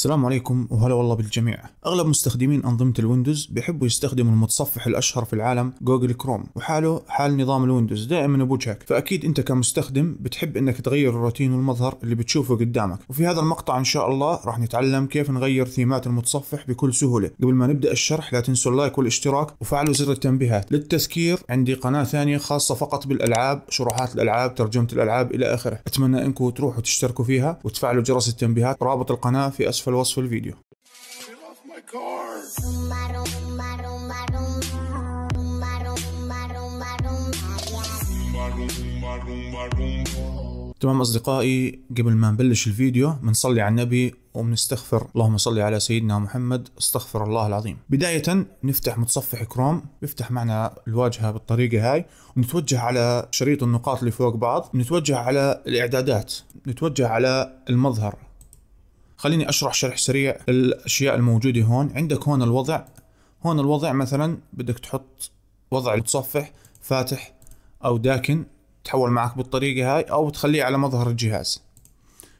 السلام عليكم وهلا والله بالجميع اغلب مستخدمين انظمه الويندوز بيحبوا يستخدموا المتصفح الاشهر في العالم جوجل كروم وحاله حال نظام الويندوز دائما بوجهك فاكيد انت كمستخدم بتحب انك تغير الروتين والمظهر اللي بتشوفه قدامك وفي هذا المقطع ان شاء الله راح نتعلم كيف نغير ثيمات المتصفح بكل سهوله قبل ما نبدا الشرح لا تنسوا اللايك والاشتراك وفعلوا زر التنبيهات للتذكير عندي قناه ثانيه خاصه فقط بالالعاب شروحات الالعاب ترجمه الالعاب الى اخره اتمنى انكم تروحوا تشتركوا فيها وتفعلوا جرس التنبيهات رابط القناه في اسفل في الوصف الفيديو تمام أصدقائي قبل ما نبلش الفيديو بنصلي على النبي وبنستغفر اللهم صل على سيدنا محمد استغفر الله العظيم بداية نفتح متصفح كروم بيفتح معنا الواجهة بالطريقة هاي ونتوجه على شريط النقاط اللي فوق بعض نتوجه على الإعدادات نتوجه على المظهر خليني اشرح شرح سريع الاشياء الموجوده هون عندك هون الوضع هون الوضع مثلا بدك تحط وضع المتصفح فاتح او داكن تحول معك بالطريقه هاي او تخليه على مظهر الجهاز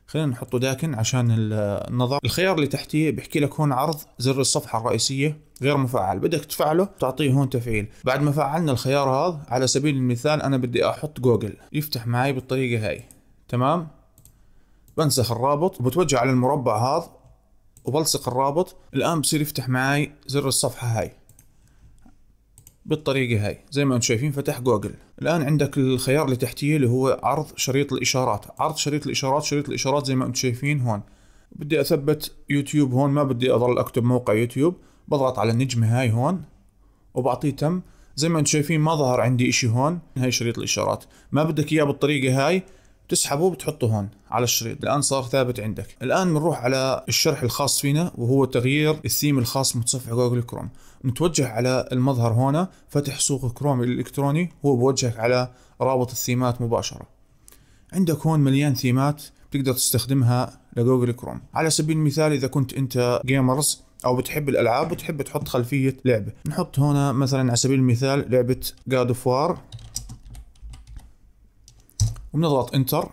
خلينا نحطه داكن عشان النظر الخيار اللي تحتيه بيحكي لك هون عرض زر الصفحه الرئيسيه غير مفعل بدك تفعله تعطيه هون تفعيل بعد ما فعلنا الخيار هذا على سبيل المثال انا بدي احط جوجل يفتح معي بالطريقه هاي تمام بنسخ الرابط وبتوجه على المربع هذا وبلصق الرابط الان بصير يفتح معي زر الصفحه هاي بالطريقه هاي زي ما انتم شايفين فتح جوجل الان عندك الخيار اللي تحتيه اللي هو عرض شريط الاشارات عرض شريط الاشارات شريط الاشارات زي ما انتم شايفين هون بدي اثبت يوتيوب هون ما بدي اضل اكتب موقع يوتيوب بضغط على النجمه هاي هون وبعطيه تم زي ما انتم شايفين ما ظهر عندي اشي هون هاي شريط الاشارات ما بدك اياه بالطريقه هاي بتسحبه بتحطه هون على الشريط الان صار ثابت عندك الان بنروح على الشرح الخاص فينا وهو تغيير الثيم الخاص بمتصفح جوجل كروم نتوجه على المظهر هنا فتح سوق كروم الالكتروني هو بوجهك على رابط الثيمات مباشره عندك هون مليان ثيمات بتقدر تستخدمها لجوجل كروم على سبيل المثال اذا كنت انت جيمرز او بتحب الالعاب وتحب تحط خلفيه لعبه نحط هنا مثلا على سبيل المثال لعبه جاد اوف وار وبنضغط انتر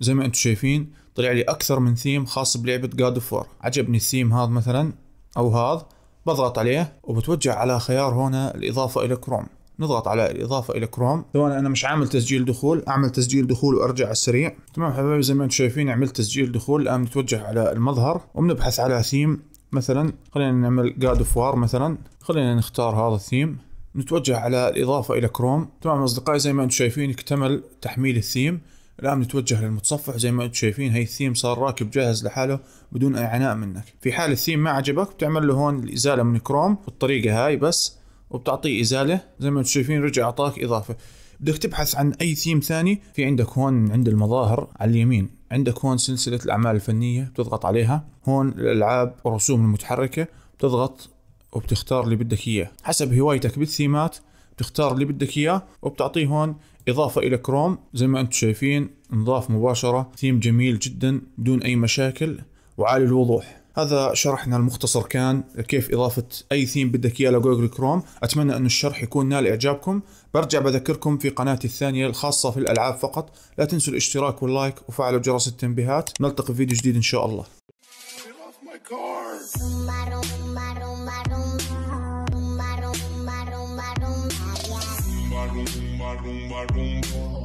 زي ما انتم شايفين طلع لي اكثر من ثيم خاص بلعبه جاد اوف وار عجبني الثيم هذا مثلا او هذا بضغط عليه وبتوجه على خيار هنا الاضافه الى كروم نضغط على الاضافه الى كروم سواء انا مش عامل تسجيل دخول اعمل تسجيل دخول وارجع على السريع تمام حبايبي زي ما انتم شايفين عملت تسجيل دخول الان نتوجه على المظهر وبنبحث على ثيم مثلا خلينا نعمل جاد اوف وار مثلا خلينا نختار هذا الثيم نتوجه على الإضافة إلى كروم تمام أصدقائي زي ما أنتم شايفين اكتمل تحميل الثيم الآن نتوجه للمتصفح زي ما أنتم شايفين هي الثيم صار راكب جاهز لحاله بدون أي عناء منك في حال الثيم ما عجبك بتعمل له هون الإزالة من كروم بالطريقة هاي بس وبتعطيه إزالة زي ما أنتم شايفين رجع أعطاك إضافة بدك تبحث عن أي ثيم ثاني في عندك هون عند المظاهر على اليمين عندك هون سلسلة الأعمال الفنية بتضغط عليها هون الألعاب والرسوم المتحركة بتضغط وبتختار اللي بدك اياه حسب هوايتك بالثيمات بتختار اللي بدك اياه وبتعطيه هون اضافه الى كروم زي ما انتم شايفين نضاف مباشره ثيم جميل جدا بدون اي مشاكل وعالي الوضوح هذا شرحنا المختصر كان كيف إضافة أي ثيم بدك إياه لجوجل كروم أتمنى أن الشرح يكون نال إعجابكم برجع بذكركم في قناتي الثانية الخاصة في الألعاب فقط لا تنسوا الاشتراك واللايك وفعلوا جرس التنبيهات نلتقي في فيديو جديد إن شاء الله rumba, rumba.